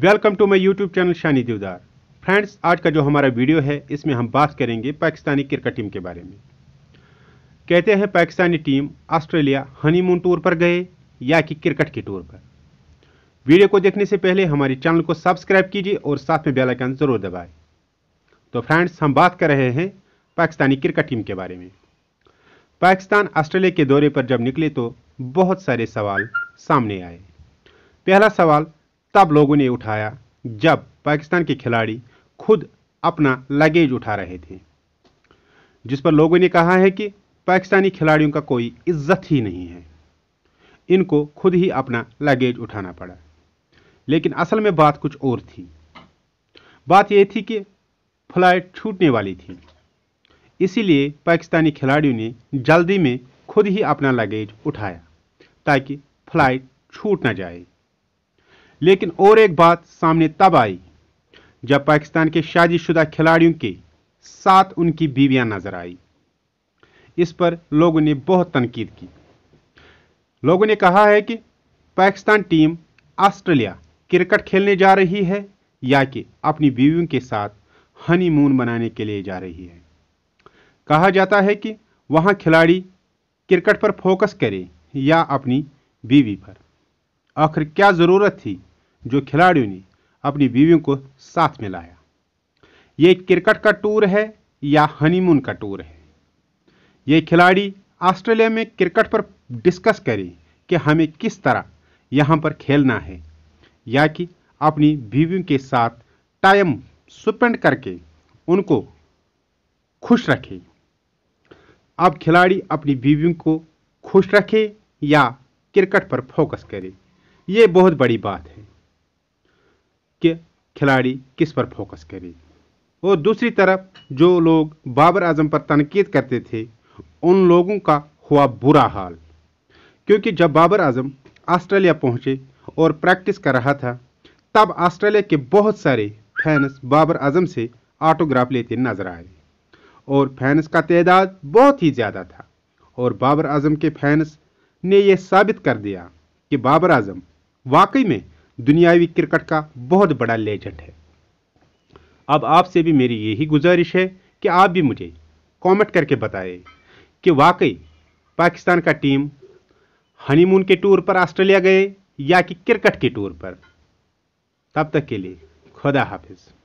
welcome to my YouTube channel शानी देवदार friends आज का जो हमारा वीडियो है इसमें हम बात करेंगे पाकिस्तानी क्रिकेट टीम के बारे में कहते हैं Pakistani team Australia honeymoon tour पर गए या कि क्रिकेट के टूर पर वीडियो को देखने से पहले हमारे चैनल को सब्सक्राइब कीजिए और साथ में बेलाइकन ज़रूर दबाए तो फ्रेंड्स हम बात कर रहे हैं पाकिस्तानी क्रिकेट टीम के बारे में पाकिस्तान ऑस्ट्रेलिया के दौरे पर जब निकले तो बहुत सारे सवाल सामने आए पहला सवाल तब लोगों ने उठाया जब पाकिस्तान के खिलाड़ी खुद अपना लगेज उठा रहे थे जिस पर लोगों ने कहा है कि पाकिस्तानी खिलाड़ियों का कोई इज्जत ही नहीं है इनको खुद ही अपना लगेज उठाना पड़ा लेकिन असल में बात कुछ और थी बात यह थी कि फ्लाइट छूटने वाली थी इसीलिए पाकिस्तानी खिलाड़ियों ने जल्दी में खुद ही अपना लगेज उठाया ताकि फ्लाइट छूट ना जाए लेकिन और एक बात सामने तब आई जब पाकिस्तान के शादीशुदा खिलाड़ियों के साथ उनकी बीवियां नजर आई इस पर लोगों ने बहुत तनकीद की लोगों ने कहा है कि पाकिस्तान टीम ऑस्ट्रेलिया क्रिकेट खेलने जा रही है या कि अपनी बीवियों के साथ हनीमून मनाने के लिए जा रही है कहा जाता है कि वहाँ खिलाड़ी क्रिकेट पर फोकस करे या अपनी बीवी पर आखिर क्या ज़रूरत थी जो खिलाड़ियों ने अपनी बीवियों को साथ में लाया ये क्रिकेट का टूर है या हनीमून का टूर है ये खिलाड़ी ऑस्ट्रेलिया में क्रिकेट पर डिस्कस करें कि हमें किस तरह यहाँ पर खेलना है या कि अपनी बीवियों के साथ टाइम स्पेंड करके उनको खुश रखें अब खिलाड़ी अपनी बीवियों को खुश रखे या क्रिकेट पर फोकस करे ये बहुत बड़ी बात है कि खिलाड़ी किस पर फोकस करे और दूसरी तरफ जो लोग बाबर आजम पर तनकीद करते थे उन लोगों का हुआ बुरा हाल क्योंकि जब बाबर आजम ऑस्ट्रेलिया पहुंचे और प्रैक्टिस कर रहा था तब ऑस्ट्रेलिया के बहुत सारे फैंस बाबर आजम से ऑटोग्राफ लेते नजर आए और फैंस का तदाद बहुत ही ज़्यादा था और बाबर आजम के फैंस ने यह साबित कर दिया कि बाबर आजम वाकई में दुनियावी क्रिकेट का बहुत बड़ा लेजेंड है अब आपसे भी मेरी यही गुजारिश है कि आप भी मुझे कमेंट करके बताएं कि वाकई पाकिस्तान का टीम हनीमून के टूर पर ऑस्ट्रेलिया गए या कि क्रिकेट के टूर पर तब तक के लिए खुदा हाफिज़